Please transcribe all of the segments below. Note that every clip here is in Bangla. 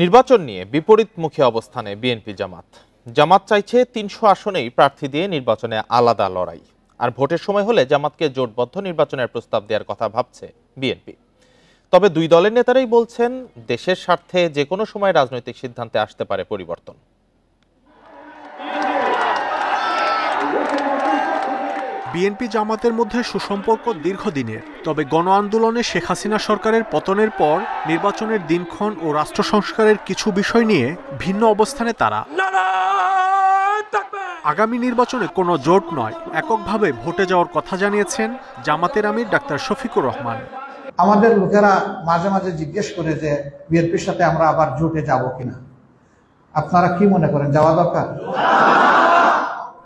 নির্বাচন নিয়ে বিপরীত মুখী অবস্থানে বিএনপি জামাত জামাত চাইছে তিনশো আসনেই প্রার্থী দিয়ে নির্বাচনে আলাদা লড়াই আর ভোটের সময় হলে জামাতকে জোটবদ্ধ নির্বাচনের প্রস্তাব দেওয়ার কথা ভাবছে বিএনপি তবে দুই দলের নেতারাই বলছেন দেশের স্বার্থে যে কোনো সময় রাজনৈতিক সিদ্ধান্তে আসতে পারে পরিবর্তন বিএনপি জামাতের মধ্যে সুসম্পর্ক দীর্ঘদিনের তবে গণ আন্দোলনে শেখ হাসিনা সরকারের পতনের পর নির্বাচনের দিনক্ষণ ও রাষ্ট্র সংস্কারের কিছু বিষয় নিয়ে ভিন্ন অবস্থানে তারা আগামী নির্বাচনে কোনো জোট নয় এককভাবে ভোটে যাওয়ার কথা জানিয়েছেন জামাতের আমির ডাক্তার শফিকুর রহমান আমাদের লোকেরা মাঝে মাঝে জিজ্ঞেস করে যে বিএনপির সাথে আমরা আবার জোটে যাব কিনা আপনারা কি মনে করেন যাওয়া দরকার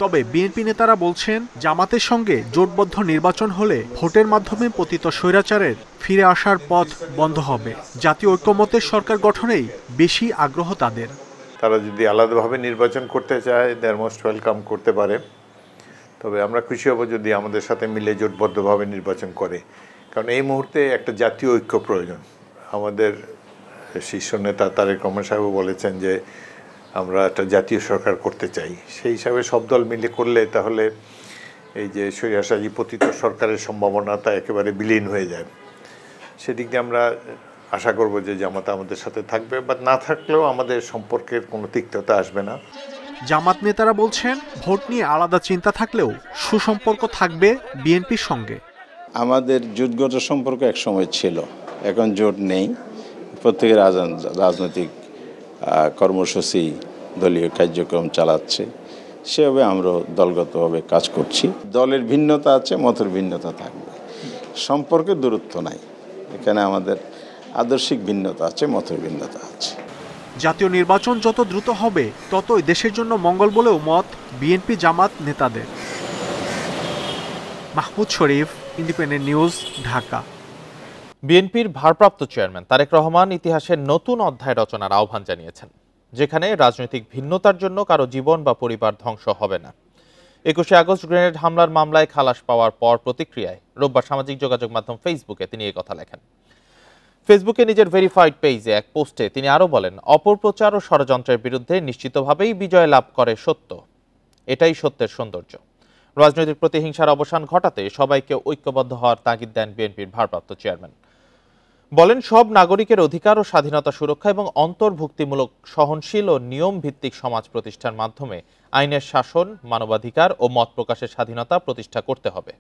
তবে বিএনপি নেতারা বলছেন জামাতের সঙ্গে জোটবদ্ধ নির্বাচন হলে ভোটের মাধ্যমে পতিত স্বৈরাচারের ফিরে আসার পথ বন্ধ হবে জাতীয় ঐক্যমতের সরকার গঠনেই বেশি আগ্রহ তাদের তারা যদি আলাদাভাবে নির্বাচন করতে চায় দেয়ার মোস্ট ওয়েলকাম করতে পারে তবে আমরা খুশি হব যদি আমাদের সাথে মিলে জোটবদ্ধভাবে নির্বাচন করে কারণ এই মুহূর্তে একটা জাতীয় ঐক্য প্রয়োজন আমাদের শীর্ষ নেতা তারেক রহমান সাহেবও বলেছেন যে আমরা একটা জাতীয় সরকার করতে চাই সেই হিসাবে সব দল মিলে করলে তাহলে এই যে সৈয়াসাজি পতিত সরকারের সম্ভাবনা তা একেবারে বিলীন হয়ে যায় সেদিক দিয়ে আমরা আশা করব যে জামাত আমাদের সাথে থাকবে বা না থাকলেও আমাদের সম্পর্কের কোনো তিক্ততা আসবে না জামাত নেতারা বলছেন ভোট নিয়ে আলাদা চিন্তা থাকলেও সুসম্পর্ক থাকবে বিএনপির সঙ্গে আমাদের জোটগত সম্পর্ক এক সময় ছিল এখন জোট নেই প্রত্যেকের রাজনৈতিক কর্মসূচি দলীয় কার্যক্রম চালাচ্ছে সেভাবে আমরা দলগতভাবে কাজ করছি দলের ভিন্নতা আছে মতের ভিন্নতা থাকবে সম্পর্কে দূরত্ব নাই এখানে আমাদের আদর্শিক ভিন্নতা আছে মতের ভিন্নতা আছে জাতীয় নির্বাচন যত দ্রুত হবে ততই দেশের জন্য মঙ্গল বলেও মত বিএনপি জামাত নেতাদের মাহমুদ শরীফ ইন্ডিপেন্ডেন্ট নিউজ ঢাকা বিএনপির ভারপ্রাপ্ত চেয়ারম্যান তারেক রহমান ইতিহাসের নতুন অধ্যায় রচনার আহ্বান জানিয়েছেন যেখানে রাজনৈতিক ভিন্নতার জন্য কারো জীবন বা পরিবার ধ্বংস হবে না একুশে আগস্ট গ্রেনেড হামলার মামলায় খালাস পাওয়ার পর প্রতিক্রিয়ায় রোববার সামাজিক যোগাযোগ মাধ্যম ফেসবুকে তিনি কথা লেখেন ফেসবুকে নিজের ভেরিফাইড পেজে এক পোস্টে তিনি আরও বলেন অপপ্রচার ও ষড়যন্ত্রের বিরুদ্ধে নিশ্চিতভাবেই বিজয় লাভ করে সত্য এটাই সত্যের সৌন্দর্য রাজনৈতিক প্রতিহিংসার অবসান ঘটাতে সবাইকে ঐক্যবদ্ধ হওয়ার তাগিদ দেন বিএনপির ভারপ্রাপ্ত চেয়ারম্যান বলেন সব নাগরিকের অধিকার ও স্বাধীনতা সুরক্ষা এবং অন্তর্ভুক্তিমূলক সহনশীল ও নিয়ম ভিত্তিক সমাজ প্রতিষ্ঠার মাধ্যমে আইনের শাসন মানবাধিকার ও মত প্রকাশের স্বাধীনতা প্রতিষ্ঠা করতে হবে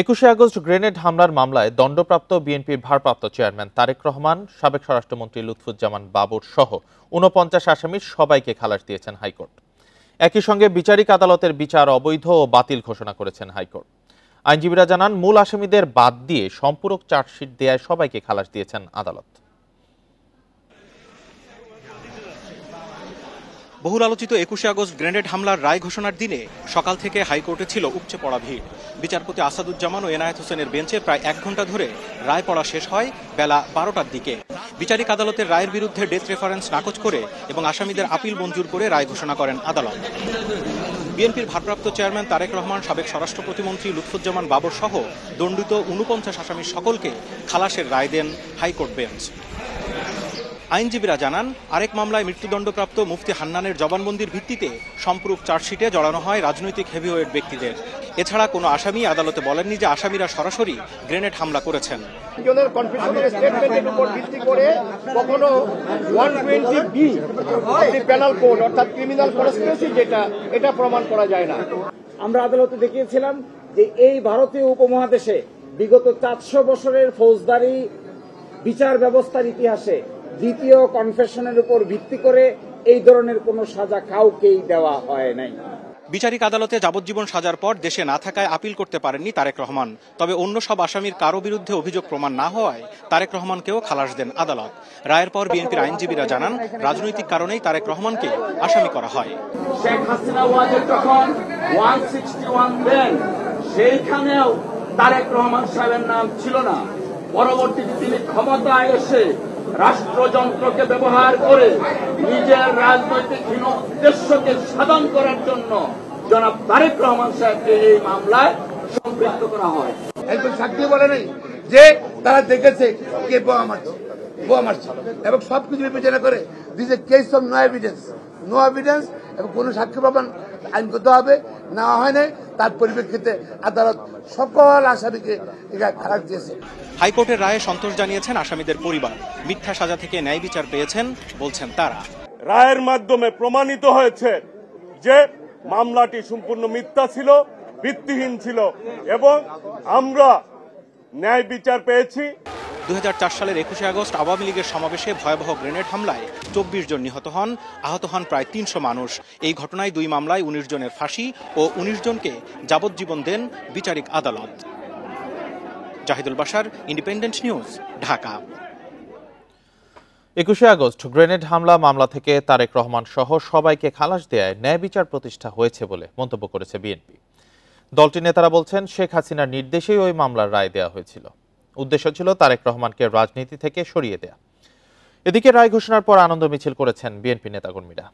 একুশে আগস্ট গ্রেনেড হামলার মামলায় দণ্ডপ্রাপ্ত বিএনপির ভারপ্রাপ্ত চেয়ারম্যান তারেক রহমান সাবেক স্বরাষ্ট্রমন্ত্রী লুৎফুজ্জামান বাবুর সহ ঊনপঞ্চাশ আসামির সবাইকে খালাস দিয়েছেন হাইকোর্ট একই সঙ্গে বিচারিক আদালতের বিচার অবৈধ ও বাতিল ঘোষণা করেছেন হাইকোর্ট আইনজীবীরা জানান মূল আসামিদের বাদ দিয়ে সম্পূরক চার্জশিট দেয়ায় সবাইকে খালাস দিয়েছেন আদালত বহুল আলোচিত একুশে আগস্ট গ্রেনেড হামলার রায় ঘোষণার দিনে সকাল থেকে হাইকোর্টে ছিল উপচে পড়া ভিড় বিচারপতি আসাদুজ্জামান ও এনায়েত হোসেনের বেঞ্চে প্রায় এক ঘন্টা ধরে রায় পড়া শেষ হয় বেলা বারোটার দিকে বিচারিক আদালতের রায়ের বিরুদ্ধে ডেথ রেফারেন্স নাকচ করে এবং আসামিদের আপিল মঞ্জুর করে রায় ঘোষণা করেন আদালত বিএনপির ভারপ্রাপ্ত চেয়ারম্যান তারেক রহমান সাবেক স্বরাষ্ট্র প্রতিমন্ত্রী লুৎফুজ্জামান বাবর সহ দণ্ডিত ঊনপঞ্চাশ আসামির সকলকে খালাসের রায় দেন হাইকোর্ট বেঞ্চ আইনজীবীরা জানান আরেক মামলায় মৃত্যুদণ্ডপ্রাপ্ত মুফতি হান্নানের জবানবন্দির ভিত্তিতে সম্পূরক চার্জশিটে জড়ানো হয় রাজনৈতিক হেভিওয়েট ব্যক্তিদের এছাড়া কোনো আসামি আদালতে বলেননি যে আসামিরা সরাসরি গ্রেনেড হামলা করেছেন উপর ভিত্তি করে কখনো ওয়ান টোয়েন্টি বি অর্থাৎ ক্রিমিনাল যেটা এটা প্রমাণ করা যায় না আমরা আদালতে দেখিয়েছিলাম যে এই ভারতীয় উপমহাদেশে বিগত চারশো বছরের ফৌজদারি বিচার ব্যবস্থার ইতিহাসে দ্বিতীয় কনফেশনের উপর ভিত্তি করে এই ধরনের কোনো সাজা কাউকেই দেওয়া হয় নাই বিচারিক আদালতে যাবজ্জীবন সাজার পর দেশে না থাকায় আপিল করতে পারেননি তারেক রহমান তবে অন্য সব আসামির কারো বিরুদ্ধে অভিযোগ প্রমাণ না হওয়ায় তারেক রহমানকেও খালাস দেন আদালত রায়ের পর বিএনপির আইনজীবীরা জানান রাজনৈতিক কারণেই তারেক রহমানকে আসামি করা হয় শেখ হাসিনা তখন সেইখানেও তারেক রহমান সাহেবের নাম ছিল না পরবর্তীতে তিনি ক্ষমতায় এসে রাষ্ট্রযন্ত্রকে ব্যবহার করে নিজের রাজনৈতিক হীন উদ্দেশ্যকে সাধন করার জন্য জনাব তারেক রহমান সাহেবকে এই মামলায় সম্পৃক্ত করা হয় একজন সাক্ষী বলে নেই যে তারা দেখেছে কে বোয়া মারছে বোয়া মারছে এবং সবকিছু বিবেচনা করে this a case of no evidence no evidence এবং কোন সাক্ষী প্রমাণ আইন করতে হবে নেওয়া হয় নাই তার পরিপ্রেক্ষিতে আদালত সকল আসামিকে খারাপ দিয়েছে হাইকোর্টের রায়ে সন্তোষ জানিয়েছেন আসামিদের পরিবার মিথ্যা সাজা থেকে ন্যায় বিচার পেয়েছেন বলছেন তারা রায়ের মাধ্যমে প্রমাণিত হয়েছে যে মামলাটি সম্পূর্ণ মিথ্যা ছিল ভিত্তিহীন ছিল এবং আমরা ন্যায় বিচার পেয়েছি দু সালের একুশে আগস্ট আওয়ামী লীগের সমাবেশে ভয়াবহ গ্রেনেড হামলায় চব্বিশ জন নিহত হন আহত হন প্রায় তিনশো মানুষ এই ঘটনায় দুই মামলায় উনিশ জনের ফাঁসি ও উনিশ জনকে যাবজ্জীবন দেন বিচারিক আদালত জাহিদুল বাসার ইন্ডিপেন্ডেন্ট নিউজ ঢাকা একুশে আগস্ট গ্রেনেড হামলা মামলা থেকে তারেক রহমান সহ সবাইকে খালাস দেয় ন্যায় বিচার প্রতিষ্ঠা হয়েছে বলে মন্তব্য করেছে বিএনপি দলটির নেতারা বলছেন শেখ হাসিনার নির্দেশেই ওই মামলার রায় দেওয়া হয়েছিল উদ্দেশ্য ছিল তারেক রহমানকে রাজনীতি থেকে সরিয়ে দেয়া এদিকে রায় ঘোষণার পর আনন্দ মিছিল করেছেন বিএনপি নেতাকর্মীরা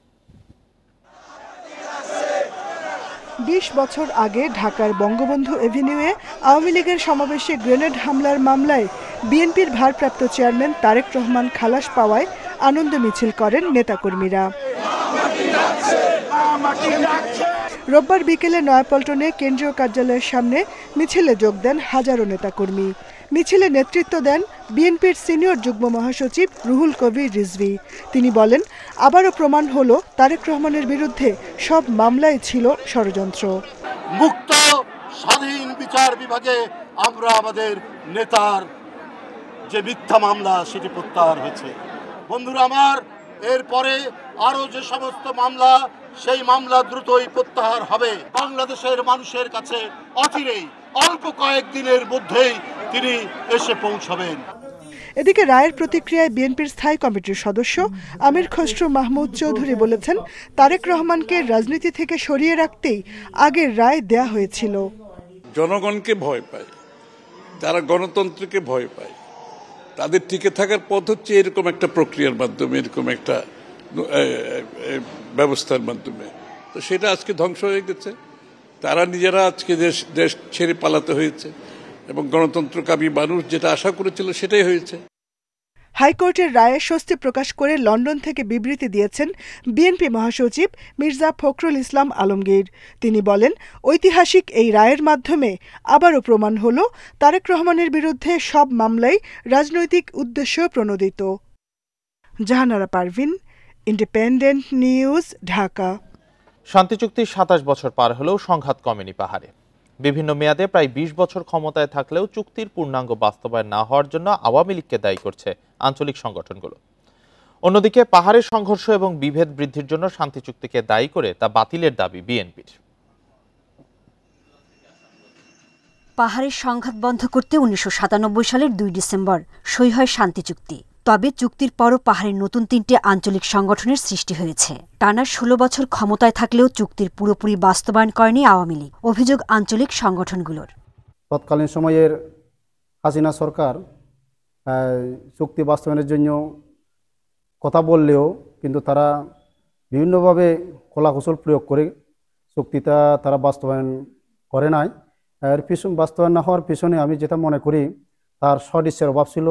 বিশ বছর আগে ঢাকার বঙ্গবন্ধু এভিনিউয়ে আওয়ামী লীগের সমাবেশে গ্রেনেড হামলার মামলায় বিএনপির ভারপ্রাপ্ত চেয়ারম্যান তারেক রহমান খালাস পাওয়ায় আনন্দ মিছিল করেন নেতাকর্মীরা রোববার বিকেলে নয়াপল্টনে কেন্দ্রীয় কার্যালয়ের সামনে মিছিলে যোগ দেন হাজারো নেতাকর্মী মিছিলে নেতৃত্ব দেন বিএনপির সিনিয়র যুগ্ম মহাসচিব রুহুল কবির রিজভি তিনি বলেন আবারও প্রমাণ হল তারেক রহমানের বিরুদ্ধে সব মামলায় ছিল ষড়যন্ত্র মুক্ত স্বাধীন বিচার বিভাগে আমরা আমাদের নেতার যে মিথ্যা মামলা সেটি প্রত্যাহার হয়েছে বন্ধুরা আমার এরপরে আরও যে সমস্ত মামলা সেই মামলা দ্রুতই প্রত্যাহার হবে বাংলাদেশের মানুষের কাছে অচিরেই অল্প কয়েকদিনের মধ্যেই তিনি এসে পৌঁছাবেন এদিকে রায়ের প্রতিক্রিয়ায় বিএনপির স্থায়ী কমিটির সদস্য আমির খসরু মাহমুদ চৌধুরী বলেছেন তারেক রহমানকে রাজনীতি থেকে সরিয়ে রাখতেই আগের রায় দেয়া হয়েছিল জনগণকে ভয় পায় যারা গণতন্ত্রকে ভয় পায় তাদের টিকে থাকার পথ হচ্ছে এরকম একটা প্রক্রিয়ার মাধ্যমে এরকম একটা ব্যবস্থার মাধ্যমে তো সেটা আজকে ধ্বংস হয়ে গেছে তারা নিজেরা আজকে দেশ দেশ ছেড়ে পালাতে হয়েছে এবং গণতন্ত্রকামী মানুষ যেটা আশা করেছিল সেটাই হয়েছে হাইকোর্টের রায়ে স্বস্তি প্রকাশ করে লন্ডন থেকে বিবৃতি দিয়েছেন বিএনপি মহাসচিব মির্জা ফখরুল ইসলাম আলমগীর তিনি বলেন ঐতিহাসিক এই রায়ের মাধ্যমে আবারও প্রমাণ হল তারেক রহমানের বিরুদ্ধে সব মামলাই রাজনৈতিক উদ্দেশ্য প্রণোদিত জাহানারা পারভিন ইন্ডিপেন্ডেন্ট নিউজ ঢাকা শান্তি চুক্তির সাতাশ বছর পার হলেও সংঘাত কমেনি পাহাড়ে বিভিন্ন মেয়াদে প্রায় ২০ বছর ক্ষমতায় থাকলেও চুক্তির পূর্ণাঙ্গ বাস্তবায়ন না হওয়ার জন্য আওয়ামী লীগকে দায়ী করছে আঞ্চলিক সংগঠনগুলো অন্যদিকে পাহাড়ের সংঘর্ষ এবং বিভেদ বৃদ্ধির জন্য শান্তি চুক্তিকে দায়ী করে তা বাতিলের দাবি বিএনপির পাহাড়ের সংঘাত বন্ধ করতে উনিশশো সালের দুই ডিসেম্বর সই হয় শান্তি চুক্তি তবে চুক্তির পরও পাহাড়ের নতুন তিনটি আঞ্চলিক সংগঠনের সৃষ্টি হয়েছে টানা ষোলো বছর ক্ষমতায় থাকলেও চুক্তির পুরোপুরি বাস্তবায়ন করেনি আওয়ামী লীগ অভিযোগ আঞ্চলিক সংগঠনগুলোর তৎকালীন সময়ের হাসিনা সরকার চুক্তি বাস্তবায়নের জন্য কথা বললেও কিন্তু তারা বিভিন্নভাবে কলাকৌশল প্রয়োগ করে চুক্তিটা তারা বাস্তবায়ন করে নাই এর পিছন বাস্তবায়ন না হওয়ার পিছনে আমি যেটা মনে করি তার সদিচ্ছের অভাব ছিল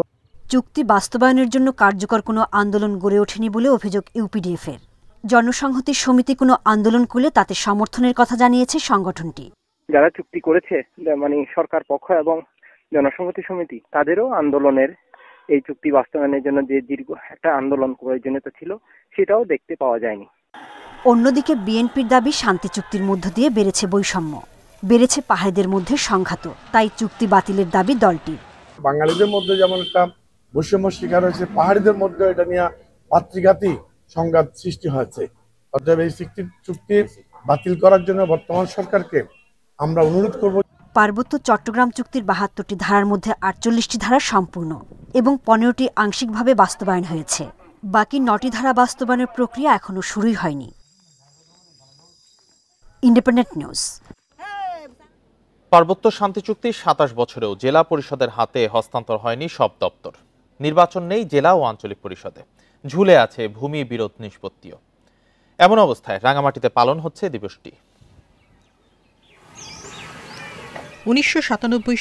চুক্তি বাস্তবায়নের জন্য কার্যকর কোনো আন্দোলন গড়ে ওঠেনি বলে অভিযোগ ইউপিডিএফের জনসংহতি সমিতি কোনো আন্দোলন করলে তাতে সমর্থনের কথা জানিয়েছে সংগঠনটি যারা চুক্তি করেছে মানে সরকার পক্ষ এবং জনসংহতি সমিতি তাদেরও আন্দোলনের এই চুক্তি বাস্তবায়নের জন্য যে দীর্ঘ একটা আন্দোলন প্রয়োজনীয়তা ছিল সেটাও দেখতে পাওয়া যায়নি অন্যদিকে বিএনপির দাবি শান্তি চুক্তির মধ্য দিয়ে বেড়েছে বৈষম্য বেড়েছে পাহাড়িদের মধ্যে সংঘাত তাই চুক্তি বাতিলের দাবি দলটির বাঙালিদের মধ্যে যেমন একটা বৈষম্য শিকার হয়েছে পাহাড়িদের মধ্যে এটা নিয়ে মাতৃঘাতী সংঘাত সৃষ্টি হয়েছে অতএব এই চুক্তি বাতিল করার জন্য বর্তমান সরকারকে আমরা অনুরোধ করব পার্বত্য চট্টগ্রাম চুক্তির বাহাত্তরটি ধারার মধ্যে আটচল্লিশটি ধারা সম্পূর্ণ এবং পনেরোটি আংশিকভাবে বাস্তবায়ন হয়েছে বাকি নটি ধারা বাস্তবায়নের প্রক্রিয়া এখনো শুরুই হয়নি ইন্ডিপেন্ডেন্ট নিউজ পার্বত্য শান্তি চুক্তি সাতাশ বছরেও জেলা পরিষদের হাতে হস্তান্তর হয়নি সব দপ্তর নির্বাচন নেই জেলা ও আঞ্চলিক পরিষদে ঝুলে আছে ভূমি বিরোধ নিষ্পত্তিও এমন অবস্থায় রাঙামাটিতে পালন হচ্ছে দিবসটি উনিশশো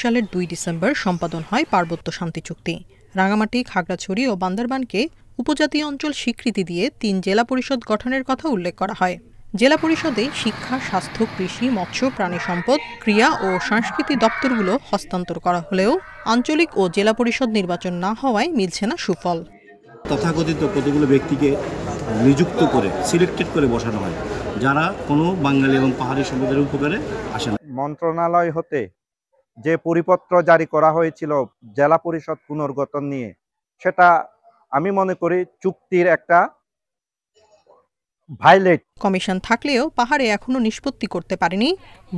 সালের দুই ডিসেম্বর সম্পাদন হয় পার্বত্য শান্তি চুক্তি রাঙামাটি খাগড়াছড়ি ও বান্দরবানকে উপজাতি অঞ্চল স্বীকৃতি দিয়ে তিন জেলা পরিষদ গঠনের কথা উল্লেখ করা হয় জেলা পরিষদে শিক্ষা স্বাস্থ্য কৃষি মৎস্য প্রাণী সম্পদ ক্রিয়া ও সংস্কৃতি দপ্তরগুলো হস্তান্তর করা হলেও আঞ্চলিক ও জেলা পরিষদ নির্বাচন না হওয়ায় মিলছে না সুফল তথাকথিত কতগুলো ব্যক্তিকে নিযুক্ত করে সিলেক্টেড করে বসানো হয় যারা কোনো বাঙালি এবং পাহাড়ি সম্প্রদায়ের উপকারে আসে না মন্ত্রণালয় হতে যে পরিপত্র জারি করা হয়েছিল জেলা পরিষদ পুনর্গঠন নিয়ে সেটা আমি মনে করি চুক্তির একটা ভাইলেট কমিশন থাকলেও পাহাড়ে এখনো নিষ্পত্তি করতে পারেনি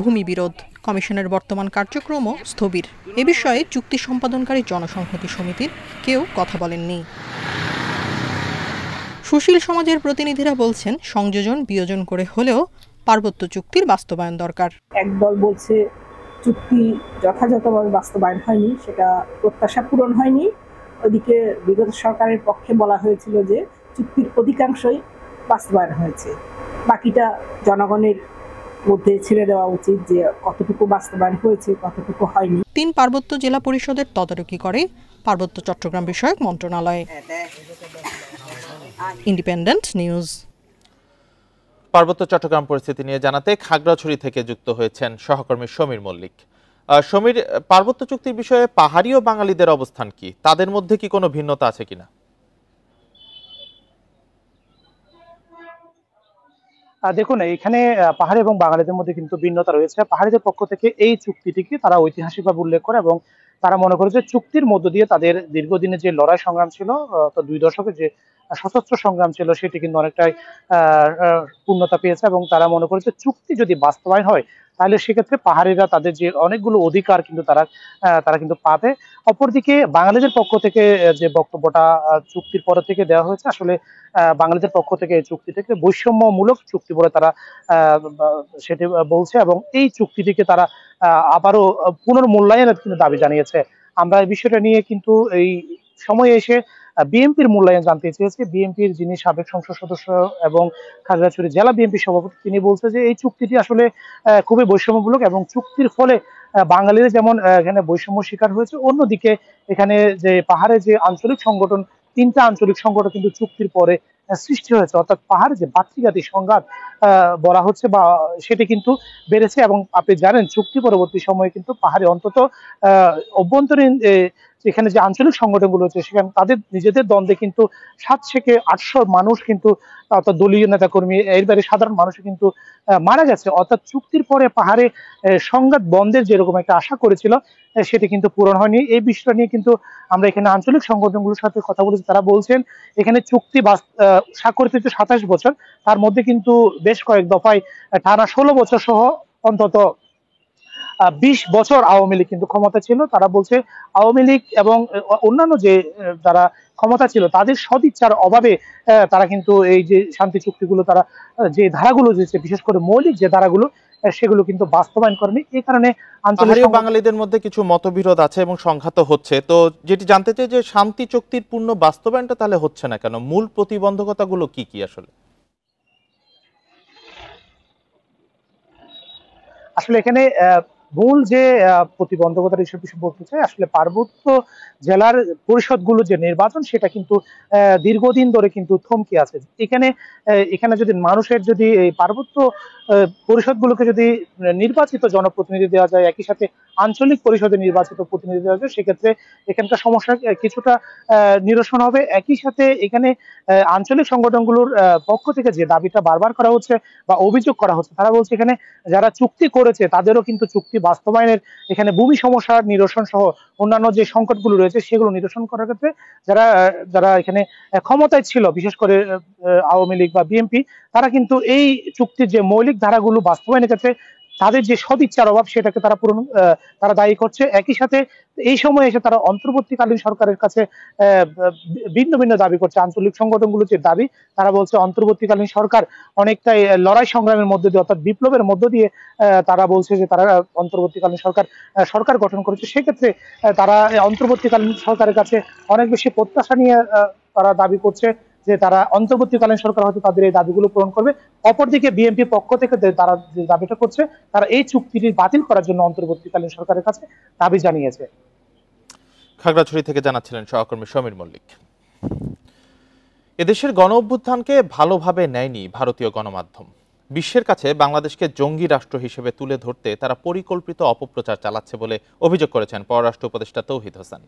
ভূমি বিরোধ কমিশনের বর্তমান কার্যক্রমও স্থবির এ বিষয়ে চুক্তি সম্পাদনকারী জনসংহতি সমিতির কেউ কথা বলেননি সুশীল সমাজের প্রতিনিধিরা বলছেন সংযোজন বিয়োজন করে হলেও পার্বত্য চুক্তির বাস্তবায়ন দরকার একদল বলছে চুক্তি যথাযথভাবে বাস্তবায়ন হয়নি সেটা প্রত্যাশা পূরণ হয়নি ওদিকে বিগত সরকারের পক্ষে বলা হয়েছিল যে চুক্তির অধিকাংশই বাস্তবায়ন হয়েছে বাকিটা জনগণের মধ্যে ছেড়ে দেওয়া উচিত যে কতটুকু বাস্তবায়ন হয়েছে কতটুকু হয়নি তিন পার্বত্য জেলা পরিষদের তদারকি করে পার্বত্য চট্টগ্রাম বিষয়ক মন্ত্রণালয় ইন্ডিপেন্ডেন্ট নিউজ পার্বত্য চট্টগ্রাম পরিস্থিতি নিয়ে জানাতে খাগড়াছড়ি থেকে যুক্ত হয়েছেন সহকর্মী সমীর মল্লিক সমীর পার্বত্য চুক্তির বিষয়ে পাহাড়ি ও বাঙালিদের অবস্থান কি তাদের মধ্যে কি কোনো ভিন্নতা আছে কিনা দেখুন এখানে পাহাড় এবং বাঙালিদের মধ্যে কিন্তু ভিন্নতা রয়েছে পাহাড়িদের পক্ষ থেকে এই চুক্তিটিকে তারা ঐতিহাসিকভাবে উল্লেখ করে এবং তারা মনে করে যে চুক্তির মধ্য দিয়ে তাদের দীর্ঘদিনের যে লড়াই সংগ্রাম ছিল তো দুই দশকের যে সশস্ত্র সংগ্রাম ছিল সেটি কিন্তু অনেকটাই পূর্ণতা পেয়েছে এবং তারা মনে করেছে চুক্তি যদি বাস্তবায়ন হয় তাহলে সেক্ষেত্রে পাহাড়িরা তাদের যে অনেকগুলো অধিকার কিন্তু তারা তারা কিন্তু পাবে অপরদিকে বাঙালিদের পক্ষ থেকে যে বক্তব্যটা চুক্তির পর থেকে দেওয়া হয়েছে আসলে বাঙালিদের পক্ষ থেকে এই চুক্তি থেকে বৈষম্যমূলক চুক্তি বলে তারা সেটি বলছে এবং এই চুক্তিটিকে তারা আবারও পুনর্মূল্যায়নের কিন্তু দাবি জানিয়েছে আমরা এই বিষয়টা নিয়ে কিন্তু এই সময়ে এসে বিএনপির মূল্যায়ন জানতে চেয়েছে বিএনপির যিনি সাবেক সংসদ সদস্য এবং খাগড়াছড়ি জেলা বিএনপি সভাপতি তিনি বলছে যে এই চুক্তিটি আসলে খুবই বৈষম্যমূলক এবং চুক্তির ফলে বাঙালিরা যেমন এখানে বৈষম্য শিকার হয়েছে অন্যদিকে এখানে যে পাহাড়ে যে আঞ্চলিক সংগঠন তিনটা আঞ্চলিক সংগঠন কিন্তু চুক্তির পরে সৃষ্টি হয়েছে অর্থাৎ পাহাড়ে যে বাত্রিঘাতী সংঘাত বলা হচ্ছে বা সেটি কিন্তু বেড়েছে এবং আপনি জানেন চুক্তি পরবর্তী সময়ে কিন্তু পাহাড়ে অন্তত অভ্যন্তরীণ এখানে যে আঞ্চলিক সংগঠনগুলো রয়েছে সেখানে তাদের নিজেদের দ্বন্দ্বে কিন্তু সাত থেকে আটশো মানুষ কিন্তু অর্থাৎ দলীয় নেতা কর্মী এরবারে সাধারণ মানুষ কিন্তু মারা গেছে অর্থাৎ চুক্তির পরে পাহাড়ে সংঘাত বন্ধের যেরকম একটা আশা করেছিল সেটি কিন্তু পূরণ হয়নি এই বিষয়টা নিয়ে কিন্তু আমরা এখানে আঞ্চলিক সংগঠনগুলোর সাথে কথা বলেছি তারা বলছেন এখানে চুক্তি স্বাক্ষরিত হচ্ছে সাতাশ বছর তার মধ্যে কিন্তু বেশ কয়েক দফায় টানা ষোলো বছর সহ অন্তত বিশ বছর আওয়ামী লীগ কিন্তু ক্ষমতা ছিল তারা বলছে আওয়ামী লীগ এবং অন্যান্য যে যারা ক্ষমতা ছিল তাদের সদিচ্ছার অভাবে তারা কিন্তু এই যে শান্তি চুক্তিগুলো তারা যে ধারাগুলো যে বিশেষ করে মৌলিক যে ধারাগুলো সেগুলো কিন্তু বাস্তবায়ন করেনি এই কারণে আঞ্চলিক বাঙালিদের মধ্যে কিছু মতবিরোধ আছে এবং সংঘাত হচ্ছে তো যেটি জানতে চাই যে শান্তি চুক্তির পূর্ণ বাস্তবায়নটা তাহলে হচ্ছে না কেন মূল প্রতিবন্ধকতাগুলো কি কি আসলে আসলে এখানে মূল যে প্রতিবন্ধকতার ইস্যু বিষয়ে বলতে চাই আসলে পার্বত্য জেলার পরিষদগুলো যে নির্বাচন সেটা কিন্তু দীর্ঘদিন ধরে কিন্তু থমকে আছে এখানে এখানে যদি মানুষের যদি এই পার্বত্য পরিষদগুলোকে যদি নির্বাচিত জনপ্রতিনিধি দেওয়া যায় একই সাথে আঞ্চলিক পরিষদে নির্বাচিত প্রতিনিধি দেওয়া যায় সেক্ষেত্রে এখানকার সমস্যা কিছুটা নিরসন হবে একই সাথে এখানে আঞ্চলিক সংগঠনগুলোর পক্ষ থেকে যে দাবিটা বারবার করা হচ্ছে বা অভিযোগ করা হচ্ছে তারা বলছে এখানে যারা চুক্তি করেছে তাদেরও কিন্তু চুক্তি বাস্তবায়নের এখানে ভূমি সমস্যা নিরসন সহ অন্যান্য যে সংকটগুলো রয়েছে সেগুলো নিরসন করার ক্ষেত্রে যারা যারা এখানে ক্ষমতায় ছিল বিশেষ করে আওয়ামী লীগ বা বিএনপি তারা কিন্তু এই চুক্তির যে মৌলিক ধারাগুলো বাস্তবায়নের ক্ষেত্রে তাদের যে সদিচ্ছার অভাব সেটাকে তারা পূরণ তারা দায়ী করছে একই সাথে এই সময় এসে তারা অন্তর্বর্তীকালীন সরকারের কাছে ভিন্ন ভিন্ন দাবি করছে আঞ্চলিক সংগঠনগুলো যে দাবি তারা বলছে অন্তর্বর্তীকালীন সরকার অনেকটাই লড়াই সংগ্রামের মধ্যে দিয়ে অর্থাৎ বিপ্লবের মধ্য দিয়ে তারা বলছে যে তারা অন্তর্বর্তীকালীন সরকার সরকার গঠন করেছে সেক্ষেত্রে তারা অন্তর্বর্তীকালীন সরকারের কাছে অনেক বেশি প্রত্যাশা নিয়ে তারা দাবি করছে যে তারা অন্তর্বর্তীকালীন সরকার হয়তো তাদের এই দাবিগুলো পূরণ করবে অপরদিকে বিএনপির পক্ষ থেকে তারা যে দাবিটা করছে তারা এই চুক্তিটি বাতিল করার জন্য অন্তর্বর্তীকালীন সরকারের কাছে দাবি জানিয়েছে খাগড়াছড়ি থেকে জানাচ্ছিলেন সহকর্মী সমীর মল্লিক এদেশের গণ অভ্যুত্থানকে ভালোভাবে নেয়নি ভারতীয় গণমাধ্যম বিশ্বের কাছে বাংলাদেশকে জঙ্গি রাষ্ট্র হিসেবে তুলে ধরতে তারা পরিকল্পিত অপপ্রচার চালাচ্ছে বলে অভিযোগ করেছেন পররাষ্ট্র উপদেষ্টা তৌহিদ হোসেন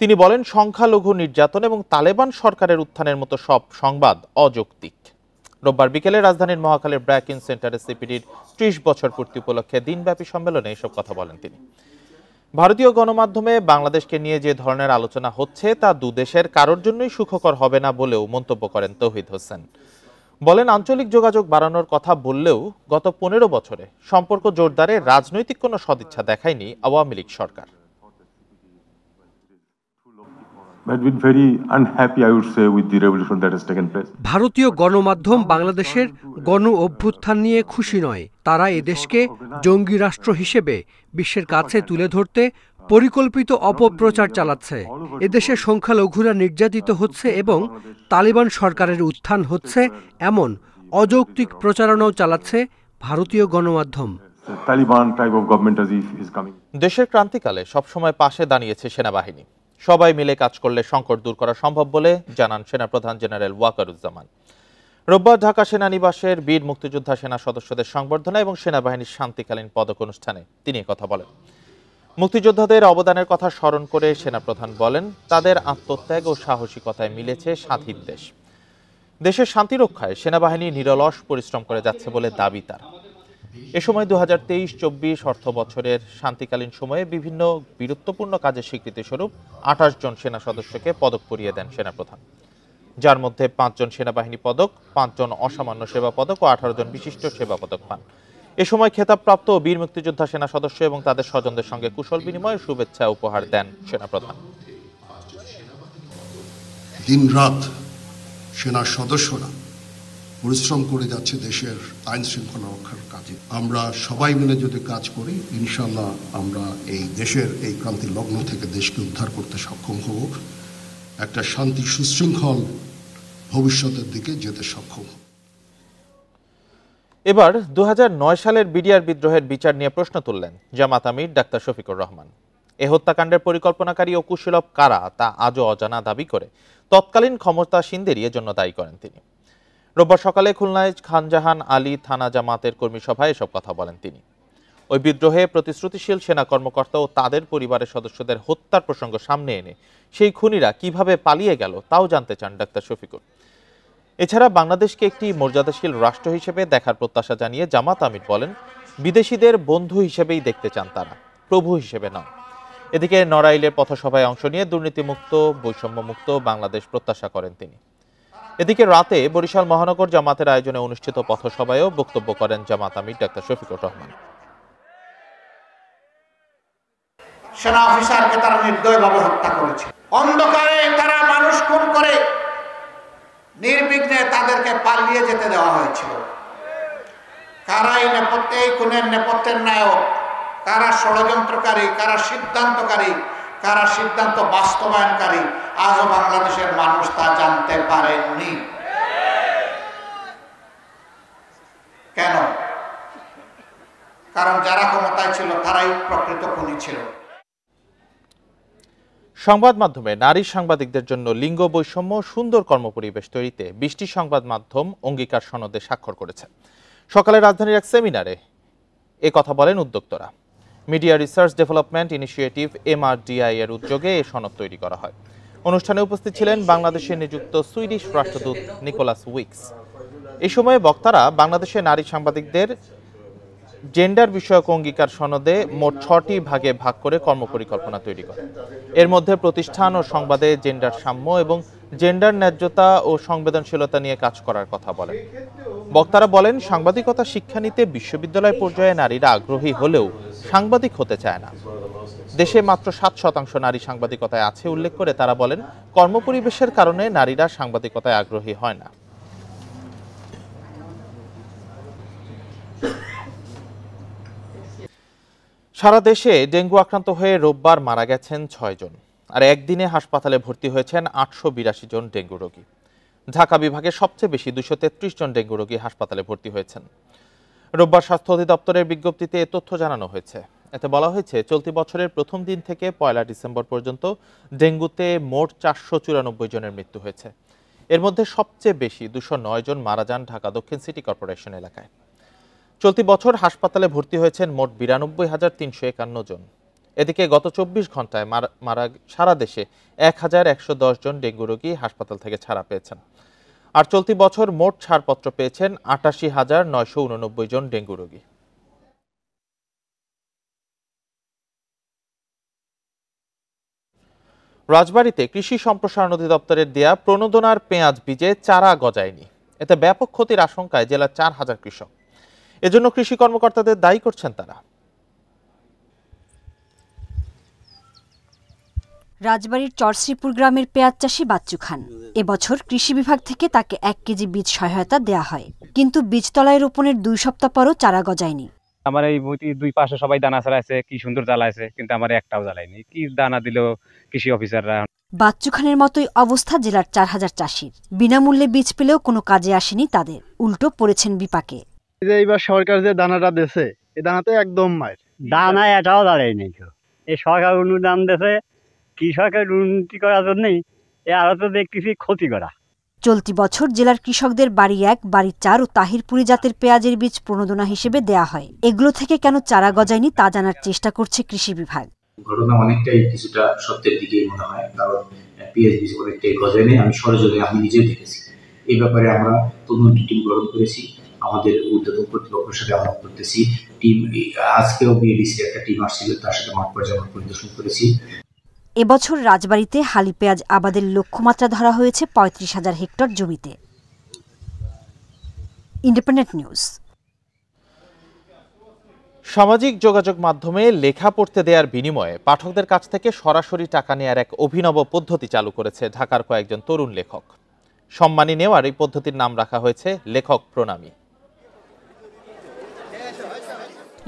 তিনি বলেন সংখ্যালঘু নির্যাতন এবং তালেবান সরকারের উত্থানের মতো সব সংবাদ অযৌক্তিক রোববার বিকেলে রাজধানীর মহাকালের ব্র্যাক ইন সেন্টারে সিপিডির ত্রিশ বছর পূর্তি উপলক্ষে দিনব্যাপী সম্মেলনে এসব কথা বলেন তিনি ভারতীয় গণমাধ্যমে বাংলাদেশকে নিয়ে যে ধরনের আলোচনা হচ্ছে তা দুদেশের কারোর জন্যই সুখকর হবে না বলেও মন্তব্য করেন তৌহিদ হোসেন বলেন আঞ্চলিক যোগাযোগ বাড়ানোর কথা বললেও গত পনেরো বছরে সম্পর্ক জোরদারে রাজনৈতিক কোনো সদিচ্ছা দেখায়নি আওয়ামী লীগ সরকার ভারতীয় গণমাধ্যম বাংলাদেশের গণ অভ্যুত্থান নিয়ে খুশি নয় তারা এদেশকে জঙ্গি রাষ্ট্র হিসেবে বিশ্বের কাছে তুলে ধরতে পরিকল্পিত অপপ্রচার চালাচ্ছে এদেশে সংখ্যালঘুরা নির্যাতিত হচ্ছে এবং তালিবান সরকারের উত্থান হচ্ছে এমন অযৌক্তিক প্রচারণাও চালাচ্ছে ভারতীয় গণমাধ্যম দেশের ক্রান্তিকালে সবসময় পাশে দাঁড়িয়েছে সেনাবাহিনী সবাই মিলে কাজ করলে সংকট দূর করা সম্ভব বলে জানান সেনাপ্রধান জেনারেল ওয়াকারুজ্জামান রোববার ঢাকা সেনানিবাসের বীর মুক্তিযোদ্ধা সেনা সদস্যদের সংবর্ধনা এবং সেনাবাহিনীর শান্তিকালীন পদক অনুষ্ঠানে তিনি কথা বলেন মুক্তিযোদ্ধাদের অবদানের কথা স্মরণ করে সেনাপ্রধান বলেন তাদের আত্মত্যাগ ও সাহসিকতায় মিলেছে স্বাধীন দেশ দেশের শান্তি রক্ষায় সেনাবাহিনী নিরলস পরিশ্রম করে যাচ্ছে বলে দাবি তার এ সময় দু হাজার তেইশ চব্বিশ অর্থ বছরের শান্তিকালীন সময়ে বিভিন্ন বীরত্বপূর্ণ কাজের স্বীকৃতিস্বরূপ আঠাশ জন সেনা সদস্যকে পদক পরিয়ে দেন সেনাপ্রধান যার মধ্যে পাঁচজন সেনাবাহিনী পদক পাঁচজন অসামান্য সেবা পদক ও আঠারো জন বিশিষ্ট সেবা পদক পান এ সময় খেতাবপ্রাপ্ত বীর মুক্তিযোদ্ধা সেনা সদস্য এবং তাদের স্বজনদের সঙ্গে কুশল বিনিময় শুভেচ্ছা উপহার দেন সেনাপ্রধান রাত সেনা সদস্যরা পরিশ্রম করে যাচ্ছে দেশের আইন শৃঙ্খলা রক্ষার কাজে আমরা সবাই মিলে যদি কাজ করি ইনশাল্লাহ আমরা এই দেশের এই ক্রান্তি লগ্ন থেকে দেশকে উদ্ধার করতে সক্ষম হব একটা শান্তি সুশৃঙ্খল ভবিষ্যতের দিকে যেতে সক্ষম হব এবার দু সালের বিডিআর বিদ্রোহের বিচার নিয়ে প্রশ্ন তুললেন জামাত আমির ডাক্তার শফিকুর রহমান এ হত্যাকাণ্ডের পরিকল্পনাকারী ও কুশলভ কারা তা আজও অজানা দাবি করে তৎকালীন ক্ষমতাসীনদেরই এজন্য দায়ী করেন তিনি রোববার সকালে খুলনায় খানজাহান আলী থানা জামাতের কর্মী সভায় এসব কথা বলেন তিনি ওই বিদ্রোহে প্রতিশ্রুতিশীল সেনা কর্মকর্তা ও তাদের পরিবারের সদস্যদের হত্যার প্রসঙ্গ সামনে এনে সেই খুনিরা কিভাবে পালিয়ে গেল তাও জানতে চান ডাক্তার শফিকুর এছাড়া বাংলাদেশকে একটি মর্যাদাশীল রাষ্ট্র হিসেবে দেখার প্রত্যাশা জানিয়ে জামাত আমির বলেন বিদেশিদের বন্ধু হিসেবেই দেখতে চান তারা প্রভু হিসেবে নয় এদিকে নড়াইলের পথসভায় অংশ নিয়ে দুর্নীতিমুক্ত বৈষম্যমুক্ত বাংলাদেশ প্রত্যাশা করেন তিনি এদিকে রাতে বরিশাল মহানগর জামাতের আয়োজনে অনুষ্ঠিত পথসভায়ও বক্তব্য করেন জামাত আমির ডাক্তার শফিকুর রহমান সেনা অফিসারকে তারা নির্দয়ভাবে হত্যা করেছে অন্ধকারে তারা মানুষ খুন করে নির্বিঘ্নে তাদেরকে পালিয়ে যেতে দেওয়া হয়েছিল কারাই নেপথ্যে এই খুনের নেপথ্যের নায়ক কারা ষড়যন্ত্রকারী কারা সিদ্ধান্তকারী কারা সিদ্ধান্ত বাস্তবায়নকারী আজও বাংলাদেশের মানুষ তা জানতে পারেননি কেন কারণ যারা ক্ষমতায় ছিল তারাই প্রকৃত খুনি ছিল সংবাদ মাধ্যমে নারী সাংবাদিকদের জন্য লিঙ্গ বৈষম্য সুন্দর কর্মপরিবেশ তৈরিতে বিশটি সংবাদ মাধ্যম অঙ্গীকার সনদে স্বাক্ষর করেছে সকালে রাজধানীর এক সেমিনারে এ কথা বলেন উদ্যোক্তরা media research development initiative MRDI এর উদ্যোগে এ সনদ তৈরি করা হয় অনুষ্ঠানে উপস্থিত ছিলেন বাংলাদেশে নিযুক্ত সুইডিশ রাষ্ট্রদূত নিকোলাস উইকস এ সময়ে বক্তারা বাংলাদেশে নারী সাংবাদিকদের জেন্ডার বিষয়ক অঙ্গীকার সনদে মোট ছটি ভাগে ভাগ করে কর্মপরিকল্পনা তৈরি করে এর মধ্যে প্রতিষ্ঠান ও সংবাদে জেন্ডার সাম্য এবং জেন্ডার ন্যায্যতা ও সংবেদনশীলতা নিয়ে কাজ করার কথা বলেন বক্তারা বলেন সাংবাদিকতা শিক্ষা নিতে বিশ্ববিদ্যালয় পর্যায়ে নারীরা আগ্রহী হলেও সাংবাদিক হতে চায় না দেশে মাত্র সাত শতাংশ নারী সাংবাদিকতায় আছে উল্লেখ করে তারা বলেন কর্মপরিবেশের কারণে নারীরা সাংবাদিকতায় আগ্রহী হয় না সারা দেশে ডেঙ্গু আক্রান্ত হয়ে রোববার মারা গেছেন ছয়জন আর একদিনে হাসপাতালে ভর্তি হয়েছেন আটশো বিরাশি জন ডেঙ্গু রোগী ঢাকা বিভাগে সবচেয়ে বেশি দুশো তেত্রিশ জন ডেঙ্গু রোগী হাসপাতালে ভর্তি হয়েছেন রোববার স্বাস্থ্য অধিদপ্তরের বিজ্ঞপ্তিতে এ তথ্য জানানো হয়েছে এতে বলা হয়েছে চলতি বছরের প্রথম দিন থেকে পয়লা ডিসেম্বর পর্যন্ত ডেঙ্গুতে মোট চারশো চুরানব্বই জনের মৃত্যু হয়েছে এর মধ্যে সবচেয়ে বেশি দুশো নয় জন মারা যান ঢাকা দক্ষিণ সিটি কর্পোরেশন এলাকায় চলতি বছর হাসপাতালে ভর্তি হয়েছেন মোট বিরানব্বই হাজার তিনশো একান্ন জন এদিকে গত চব্বিশ ঘন্টায় মারা সারা দেশে এক হাজার একশো দশ জন ডেঙ্গু রোগী হাসপাতাল থেকে ছাড়া পেয়েছেন আর চলতি বছর মোট ছাড়পত্র পেয়েছেন আটাশি হাজার নয়শো উননব্বই জন ডেঙ্গু রোগী রাজবাড়িতে কৃষি সম্প্রসারণ অধিদপ্তরের দেয়া প্রণোদনার পেঁয়াজ বীজে চারা গজায়নি এতে ব্যাপক ক্ষতির আশঙ্কায় জেলার চার হাজার কৃষক এজন্য কৃষি কর্মকর্তাদের দায়ী করছেন তারা রাজবাড়ির চরশ্রীপুর গ্রামের পেঁয়াজ চাষি বাচ্চু খান এবছর কৃষি বিভাগ থেকে তাকে এক কেজি বীজ সহায়তা দেয়া হয় কিন্তু বীজতলায় রোপণের দুই সপ্তাহ পরও চারা গজায়নি আমার এই বইটি দুই পাশে সবাই দানা চালাইছে কি সুন্দর জ্বালাইছে কিন্তু আমার একটাও জ্বালায়নি কি দানা দিল কৃষি অফিসাররা বাচ্চু খানের মতোই অবস্থা জেলার চার হাজার চাষির বিনামূল্যে বীজ পেলেও কোনো কাজে আসেনি তাদের উল্টো পড়েছেন বিপাকে যে এইবার সরকার যে দানাটা দেছে এই দানাতে একদম মায়ের দানা এটাও দাঁড়ায় তো এই সরকার অনুদান দেশে কৃষকের উন্নতি করার জন্যই এ আরও তো দেখতেছি ক্ষতি করা চলতি বছর জেলার কৃষকদের বাড়ি এক বাড়ি চার ও তাহিরপুরি জাতের পেঁয়াজের বীজ প্রণোদনা হিসেবে দেয়া হয় এগুলো থেকে কেন চারা গজায়নি তা জানার চেষ্টা করছে কৃষি বিভাগ ঘটনা অনেকটাই কিছুটা সত্যের দিকে মনে হয় কারণ পেঁয়াজ বীজ অনেকটাই গজায়নি আমি সরজনে আমি নিজেও দেখেছি এই ব্যাপারে আমরা তদন্ত টিম গ্রহণ করেছি আমাদের উদ্যোতন কর্তৃপক্ষের সাথে আমরা করতেছি টিম আজকেও বিএডিসি একটা টিম আসছিল তার সাথে মাঠ পর্যায়ে আমরা পরিদর্শন করেছি এবছর রাজবাড়িতে হালি পেঁয়াজ আবাদের লক্ষ্যমাত্রা ধরা হয়েছে পঁয়ত্রিশ হাজার হেক্টর জমিতে ইন্ডিপেন্ডেন্ট নিউজ সামাজিক যোগাযোগ মাধ্যমে লেখা পড়তে দেওয়ার বিনিময়ে পাঠকদের কাছ থেকে সরাসরি টাকা নেয়ার এক অভিনব পদ্ধতি চালু করেছে ঢাকার কয়েকজন তরুণ লেখক সম্মানী নেওয়ার এই পদ্ধতির নাম রাখা হয়েছে লেখক প্রণামী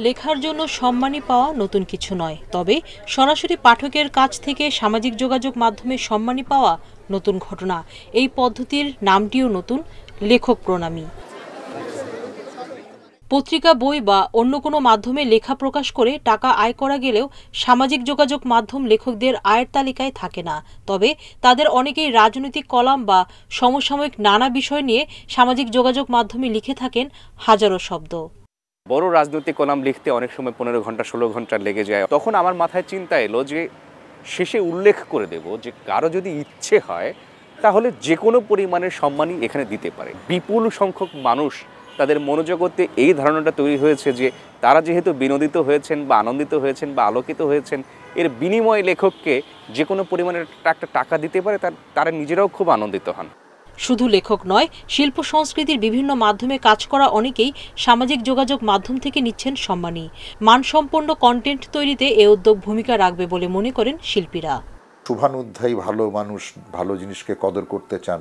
লেখার জন্য সম্মানী পাওয়া নতুন কিছু নয় তবে সরাসরি পাঠকের কাছ থেকে সামাজিক যোগাযোগ মাধ্যমে সম্মানী পাওয়া নতুন ঘটনা এই পদ্ধতির নামটিও নতুন লেখক প্রণামী পত্রিকা বই বা অন্য কোনো মাধ্যমে লেখা প্রকাশ করে টাকা আয় করা গেলেও সামাজিক যোগাযোগ মাধ্যম লেখকদের আয়ের তালিকায় থাকে না তবে তাদের অনেকেই রাজনৈতিক কলাম বা সমসাময়িক নানা বিষয় নিয়ে সামাজিক যোগাযোগ মাধ্যমে লিখে থাকেন হাজারো শব্দ বড় রাজনৈতিক কলাম লিখতে অনেক সময় পনেরো ঘন্টা ষোলো ঘন্টা লেগে যায় তখন আমার মাথায় চিন্তা এলো যে শেষে উল্লেখ করে দেব যে কারো যদি ইচ্ছে হয় তাহলে যে কোনো পরিমাণের সম্মানই এখানে দিতে পারে বিপুল সংখ্যক মানুষ তাদের মনোজগতে এই ধারণাটা তৈরি হয়েছে যে তারা যেহেতু বিনোদিত হয়েছেন বা আনন্দিত হয়েছেন বা আলোকিত হয়েছেন এর বিনিময়ে লেখককে যে কোনো পরিমাণের একটা টাকা দিতে পারে তার তারা নিজেরাও খুব আনন্দিত হন শুধু লেখক নয় শিল্প সংস্কৃতির বিভিন্ন মাধ্যমে কাজ করা অনেকেই সামাজিক যোগাযোগ মাধ্যম থেকে নিচ্ছেন সম্মানী মানসম্পন্ন কন্টেন্ট তৈরিতে এ উদ্যোগ ভূমিকা রাখবে বলে মনে করেন শিল্পীরা শুভানুধ্যায়ী ভালো মানুষ ভালো জিনিসকে কদর করতে চান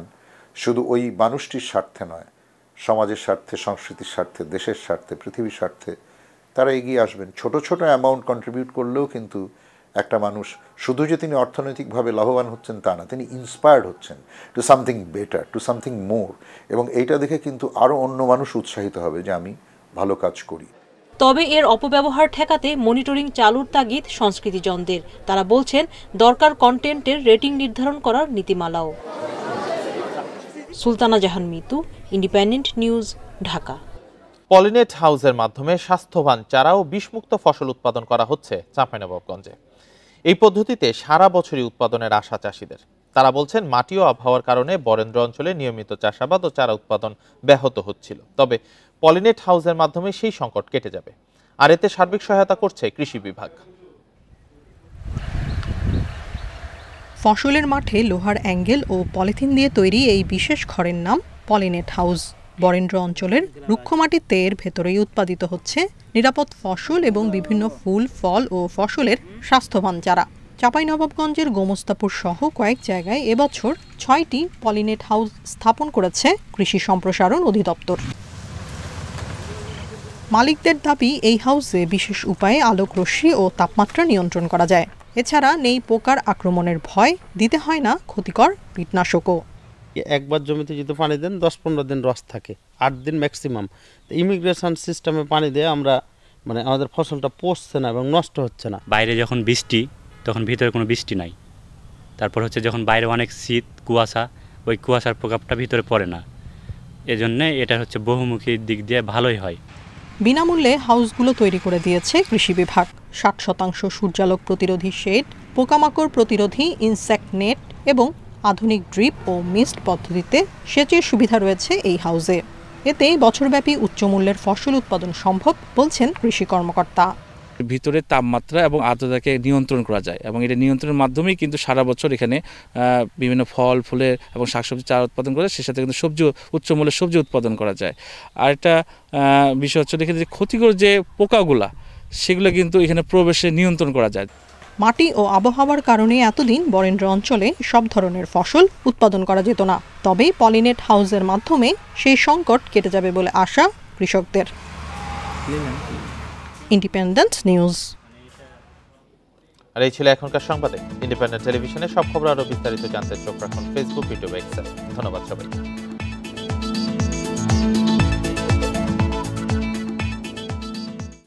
শুধু ওই মানুষটির স্বার্থে নয় সমাজের স্বার্থে সংস্কৃতির স্বার্থে দেশের স্বার্থে পৃথিবীর স্বার্থে তারা এগিয়ে আসবেন ছোট ছোট অ্যামাউন্ট কন্ট্রিবিউট করলেও কিন্তু একটা মানুষ শুধু যে তিনি অর্থনৈতিকভাবে লাভবান হচ্ছেন তা না তিনি ইন্সপায়ার্ড হচ্ছেন to something better to something more এবং এইটা দেখে কিন্তু আরও অন্য মানুষ উৎসাহিত হবে যে আমি ভালো কাজ করি তবে এর অপব্যবহার ঠেকাতে মনিটরিং চালুর তাগিদ সংস্কৃতিজনদের তারা বলছেন দরকার কন্টেন্টের রেটিং নির্ধারণ করার নীতিমালাও সুলতানা জাহান মিতু ইন্ডিপেন্ডেন্ট নিউজ ঢাকা পলিনেট হাউসের মাধ্যমে স্বাস্থ্যবান চারা ও বিষমুক্ত ফসল উৎপাদন করা হচ্ছে চাঁপাইনবাবগঞ্জে এই পদ্ধতিতে সারা বছরই উৎপাদনের আশা চাষিদের তারা বলছেন মাটি ও আবহাওয়ার কারণে বরেন্দ্র অঞ্চলে নিয়মিত চাষাবাদ ও চারা উৎপাদন ব্যাহত হচ্ছিল তবে পলিনেট হাউসের মাধ্যমে সেই সংকট কেটে যাবে আর এতে সার্বিক সহায়তা করছে কৃষি বিভাগ ফসলের মাঠে লোহার অ্যাঙ্গেল ও পলিথিন দিয়ে তৈরি এই বিশেষ ঘরের নাম পলিনেট হাউস বরেন্দ্র অঞ্চলের রুক্ষমাটিতে তেয়ের ভেতরেই উৎপাদিত হচ্ছে নিরাপদ ফসল এবং বিভিন্ন ফুল ফল ও ফসলের স্বাস্থ্যবান চারা নবাবগঞ্জের গোমস্তাপুর সহ কয়েক জায়গায় এবছর ছয়টি পলিনেট হাউস স্থাপন করেছে কৃষি সম্প্রসারণ অধিদপ্তর মালিকদের দাবি এই হাউসে বিশেষ উপায়ে আলোক রশ্মি ও তাপমাত্রা নিয়ন্ত্রণ করা যায় এছাড়া নেই পোকার আক্রমণের ভয় দিতে হয় না ক্ষতিকর কীটনাশকও একবার জমিতে যদি পানি দেন দশ পনেরো দিন রস থাকে আট দিন ম্যাক্সিমাম তো ইমিগ্রেশন সিস্টেমে পানি দিয়ে আমরা মানে আমাদের ফসলটা পচছে না এবং নষ্ট হচ্ছে না বাইরে যখন বৃষ্টি তখন ভিতরে কোনো বৃষ্টি নাই তারপর হচ্ছে যখন বাইরে অনেক শীত কুয়াশা ওই কুয়াশার প্রকাপটা ভিতরে পড়ে না এজন্যে এটা হচ্ছে বহুমুখী দিক দিয়ে ভালোই হয় বিনামূল্যে হাউসগুলো তৈরি করে দিয়েছে কৃষি বিভাগ ষাট শতাংশ সূর্যালোক প্রতিরোধী শেড পোকামাকড় প্রতিরোধী ইনসেক্ট নেট এবং আধুনিক ড্রিপ ও মিস্ট পদ্ধতিতে সেচের সুবিধা রয়েছে এই হাউজে এতে বছরব্যাপী উচ্চমূল্যের ফসল উৎপাদন সম্ভব বলছেন কৃষি কর্মকর্তা ভিতরে তাপমাত্রা এবং আর্দ্রতাকে নিয়ন্ত্রণ করা যায় এবং এটা নিয়ন্ত্রণের মাধ্যমেই কিন্তু সারা বছর এখানে বিভিন্ন ফল ফুলের এবং শাকসবজি চারা উৎপাদন করা যায় সে সাথে কিন্তু সবজি উচ্চ মূল্যের সবজি উৎপাদন করা যায় আর একটা বিষয় হচ্ছে এখানে যে ক্ষতিকর যে পোকাগুলা সেগুলো কিন্তু এখানে প্রবেশে নিয়ন্ত্রণ করা যায় মাটি ও আবহাওয়ার কারণে এতদিন বরেন্দ্র অঞ্চলে সব ধরনের ফসল উৎপাদন করা যেত না তবে পলিনেট হাউসের মাধ্যমে সেই সংকট কেটে যাবে বলে আশা কৃষকদের ইন্ডিপেন্ডেন্ট নিউজ আর এই ছিল এখনকার সংবাদে ইন্ডিপেন্ডেন্ট টেলিভিশনে সব খবর আরও বিস্তারিত জানতে চোখ রাখুন ফেসবুক ইউটিউব ধন্যবাদ সবাইকে